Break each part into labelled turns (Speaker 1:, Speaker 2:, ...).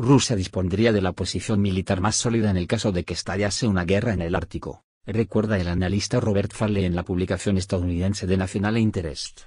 Speaker 1: Rusia dispondría de la posición militar más sólida en el caso de que estallase una guerra en el Ártico, recuerda el analista Robert Farley en la publicación estadounidense de National Interest.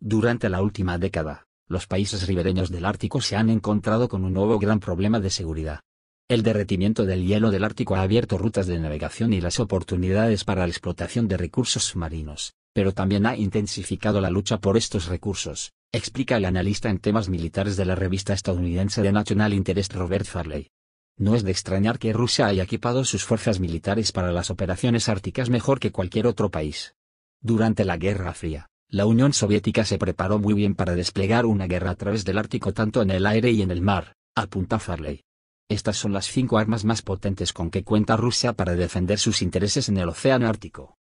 Speaker 1: Durante la última década, los países ribereños del Ártico se han encontrado con un nuevo gran problema de seguridad. El derretimiento del hielo del Ártico ha abierto rutas de navegación y las oportunidades para la explotación de recursos marinos, pero también ha intensificado la lucha por estos recursos, explica el analista en temas militares de la revista estadounidense de National Interest Robert Farley. No es de extrañar que Rusia haya equipado sus fuerzas militares para las operaciones árticas mejor que cualquier otro país. Durante la Guerra Fría, la Unión Soviética se preparó muy bien para desplegar una guerra a través del Ártico tanto en el aire y en el mar, apunta Farley. Estas son las cinco armas más potentes con que cuenta Rusia para defender sus intereses en el Océano Ártico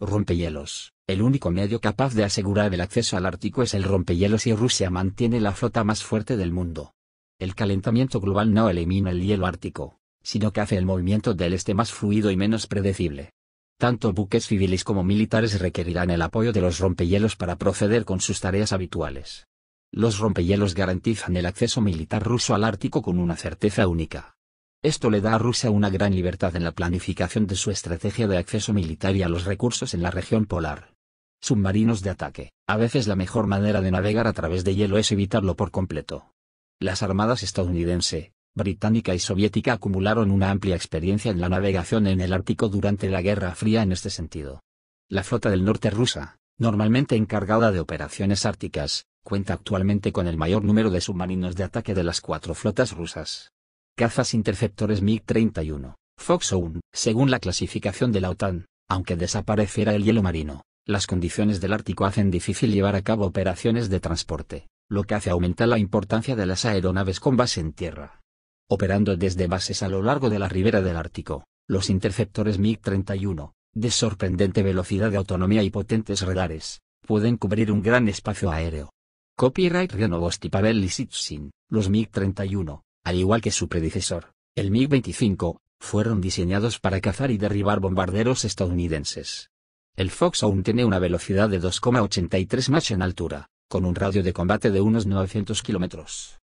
Speaker 1: rompehielos. El único medio capaz de asegurar el acceso al Ártico es el rompehielos y Rusia mantiene la flota más fuerte del mundo. El calentamiento global no elimina el hielo ártico, sino que hace el movimiento del este más fluido y menos predecible. Tanto buques civiles como militares requerirán el apoyo de los rompehielos para proceder con sus tareas habituales. Los rompehielos garantizan el acceso militar ruso al Ártico con una certeza única. Esto le da a Rusia una gran libertad en la planificación de su estrategia de acceso militar y a los recursos en la región polar. Submarinos de ataque. A veces la mejor manera de navegar a través de hielo es evitarlo por completo. Las armadas estadounidense, británica y soviética acumularon una amplia experiencia en la navegación en el Ártico durante la Guerra Fría en este sentido. La flota del norte rusa, normalmente encargada de operaciones árticas, cuenta actualmente con el mayor número de submarinos de ataque de las cuatro flotas rusas. Cazas interceptores MiG-31, Foxhound, según la clasificación de la OTAN, aunque desapareciera el hielo marino, las condiciones del Ártico hacen difícil llevar a cabo operaciones de transporte, lo que hace aumentar la importancia de las aeronaves con base en tierra. Operando desde bases a lo largo de la ribera del Ártico, los interceptores MiG-31, de sorprendente velocidad de autonomía y potentes radares, pueden cubrir un gran espacio aéreo. Copyright Sitsin, los MiG-31, al igual que su predecesor, el MiG-25, fueron diseñados para cazar y derribar bombarderos estadounidenses. El Fox aún tiene una velocidad de 2,83 Mach en altura, con un radio de combate de unos 900 kilómetros.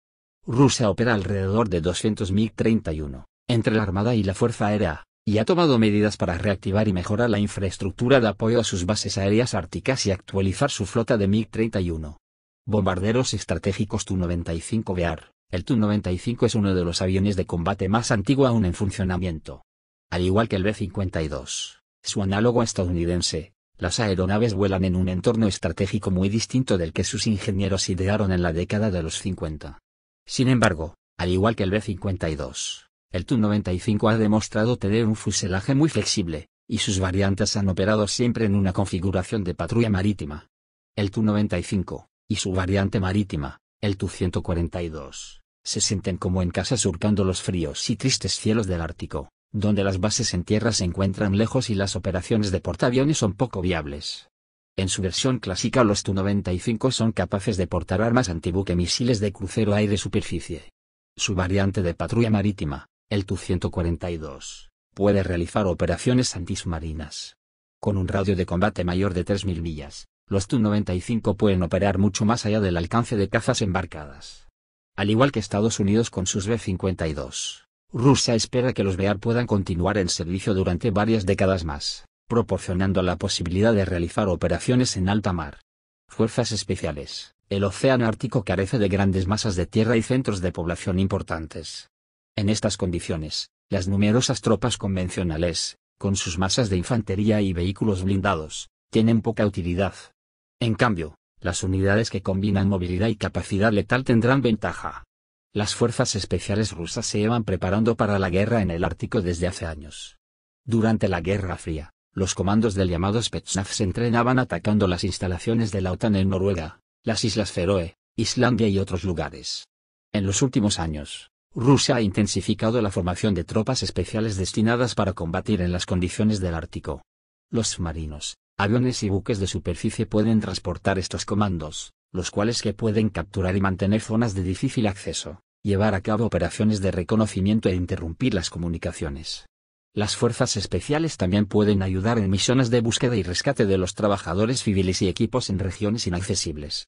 Speaker 1: Rusia opera alrededor de 200 MiG-31, entre la Armada y la Fuerza Aérea, y ha tomado medidas para reactivar y mejorar la infraestructura de apoyo a sus bases aéreas árticas y actualizar su flota de MiG-31. Bombarderos estratégicos Tu-95 Bear, el Tu-95 es uno de los aviones de combate más antiguo aún en funcionamiento. Al igual que el B-52, su análogo estadounidense, las aeronaves vuelan en un entorno estratégico muy distinto del que sus ingenieros idearon en la década de los 50. Sin embargo, al igual que el B-52, el Tu-95 ha demostrado tener un fuselaje muy flexible, y sus variantes han operado siempre en una configuración de patrulla marítima. El Tu-95, y su variante marítima, el Tu-142, se sienten como en casa surcando los fríos y tristes cielos del Ártico, donde las bases en tierra se encuentran lejos y las operaciones de portaaviones son poco viables. En su versión clásica los Tu-95 son capaces de portar armas antibuque misiles de crucero aire-superficie. Su variante de patrulla marítima, el Tu-142, puede realizar operaciones antisubmarinas. Con un radio de combate mayor de 3.000 millas, los Tu-95 pueden operar mucho más allá del alcance de cazas embarcadas al igual que Estados Unidos con sus B-52. Rusia espera que los BEAR puedan continuar en servicio durante varias décadas más, proporcionando la posibilidad de realizar operaciones en alta mar. Fuerzas especiales. El océano Ártico carece de grandes masas de tierra y centros de población importantes. En estas condiciones, las numerosas tropas convencionales, con sus masas de infantería y vehículos blindados, tienen poca utilidad. En cambio, las unidades que combinan movilidad y capacidad letal tendrán ventaja. Las fuerzas especiales rusas se iban preparando para la guerra en el Ártico desde hace años. Durante la Guerra Fría, los comandos del llamado Spetsnaz se entrenaban atacando las instalaciones de la OTAN en Noruega, las Islas Feroe, Islandia y otros lugares. En los últimos años, Rusia ha intensificado la formación de tropas especiales destinadas para combatir en las condiciones del Ártico. Los submarinos, Aviones y buques de superficie pueden transportar estos comandos, los cuales que pueden capturar y mantener zonas de difícil acceso, llevar a cabo operaciones de reconocimiento e interrumpir las comunicaciones. Las fuerzas especiales también pueden ayudar en misiones de búsqueda y rescate de los trabajadores civiles y equipos en regiones inaccesibles.